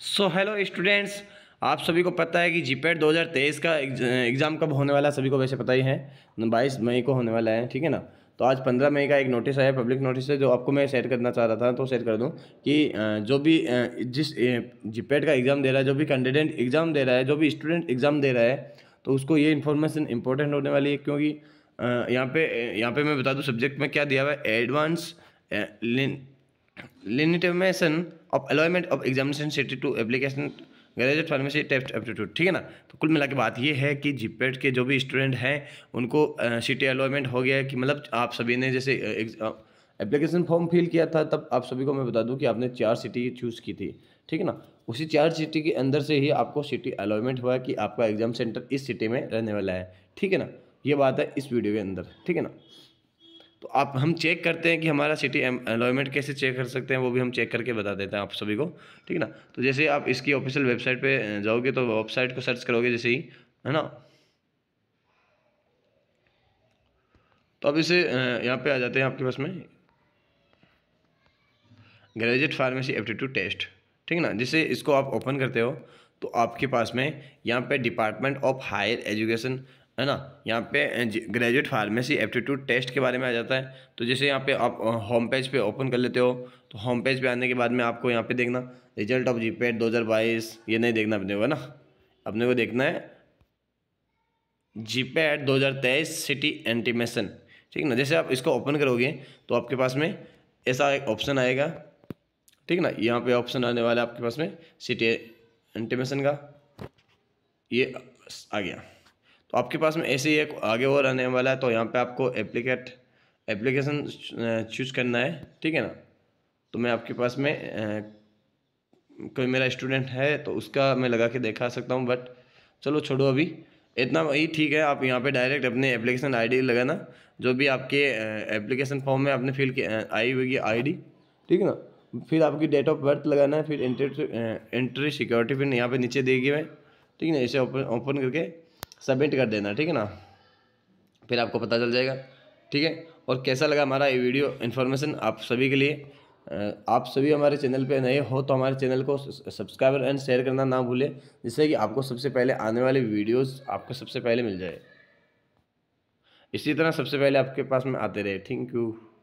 so hello students आप सभी को पता है कि जी 2023 का एग्ज़ाम कब होने वाला सभी को वैसे पता ही है बाईस मई को होने वाला है ठीक है ना तो आज पंद्रह मई का एक नोटिस आया पब्लिक नोटिस है जो आपको मैं शेयर करना चाह रहा था तो शेयर कर दूं कि जो भी जिस जीपेड का एग्ज़ाम दे रहा है जो भी कैंडिडेट एग्ज़ाम दे रहा है जो भी स्टूडेंट एग्ज़ाम दे रहा है तो उसको ये इन्फॉर्मेशन इंपॉर्टेंट होने वाली है क्योंकि यहाँ पे यहाँ पे मैं बता दूँ सब्जेक्ट में क्या दिया हुआ है advance limitation of allotment of examination city to application graduate pharmacy test aptitude ठीक है ना तो कुल मिला के बात ये है कि जीपेट e के जो भी स्टूडेंट हैं उनको सिटी अलॉयमेंट हो गया है कि मतलब आप सभी ने जैसे एप्लीकेशन फॉर्म फिल किया था तब आप सभी को मैं बता दूं कि आपने चार सिटी चूज़ की थी ठीक है ना उसी चार सिटी के अंदर से ही आपको सिटी अलॉयमेंट हुआ कि आपका एग्जाम सेंटर इस सिटी में रहने वाला है ठीक है ना ये बात है इस वीडियो के अंदर ठीक है ना तो आप हम चेक करते हैं कि हमारा सिटी एम्प्लॉयमेंट कैसे चेक कर सकते हैं वो भी हम चेक करके बता देते हैं आप सभी को ठीक है ना तो जैसे आप इसकी ऑफिशियल वेबसाइट पे जाओगे तो वेबसाइट को सर्च करोगे जैसे ही है ना तो अब इसे यहाँ पे आ जाते हैं आपके पास में ग्रेजुएट फार्मेसी एप्टीट्यूड टेस्ट ठीक है ना जिसे इसको आप ओपन करते हो तो आपके पास में यहाँ पे डिपार्टमेंट ऑफ हायर एजुकेशन है ना यहाँ पे ग्रेजुएट फार्मेसी एप्टीट्यूड टेस्ट के बारे में आ जाता है तो जैसे यहाँ पे आप होम पेज पे ओपन कर लेते हो तो होम पेज पे आने के बाद में आपको यहाँ पे देखना रिजल्ट ऑफ जीपेड 2022 ये नहीं देखना अपने को है ना अपने को देखना है जी जीपेड दो सिटी एंटीमेशन ठीक ना जैसे आप इसको ओपन करोगे तो आपके पास में ऐसा एक ऑप्शन आएगा ठीक ना यहाँ पे ऑप्शन आने वाला है आपके पास में सिटी एंटीमेशन का ये आ गया तो आपके पास में ऐसे ही एक आगे और आने वाला है तो यहाँ पे आपको एप्लीकेट एप्लीकेशन चूज करना है ठीक है ना तो मैं आपके पास में कोई मेरा स्टूडेंट है तो उसका मैं लगा के देखा सकता हूँ बट चलो छोड़ो अभी इतना ही ठीक है आप यहाँ पे डायरेक्ट अपने एप्लीकेशन आईडी लगाना जो भी आपके एप्लीकेशन फॉर्म में आपने फिल आई हुई आईडी ठीक है ना फिर आपकी डेट ऑफ बर्थ लगाना है फिर एंट्री एंट्री सिक्योरिटी फिर यहाँ पे नीचे देगी मैं ठीक है ना इसे ओपन ओपन करके सबमिट कर देना ठीक है ना फिर आपको पता चल जाएगा ठीक है और कैसा लगा हमारा ये वीडियो इन्फॉर्मेशन आप सभी के लिए आप सभी हमारे चैनल पे नए हो तो हमारे चैनल को सब्सक्राइब एंड शेयर करना ना भूलें जिससे कि आपको सबसे पहले आने वाले वीडियोस आपको सबसे पहले मिल जाए इसी तरह सबसे पहले आपके पास में आते रहे थैंक यू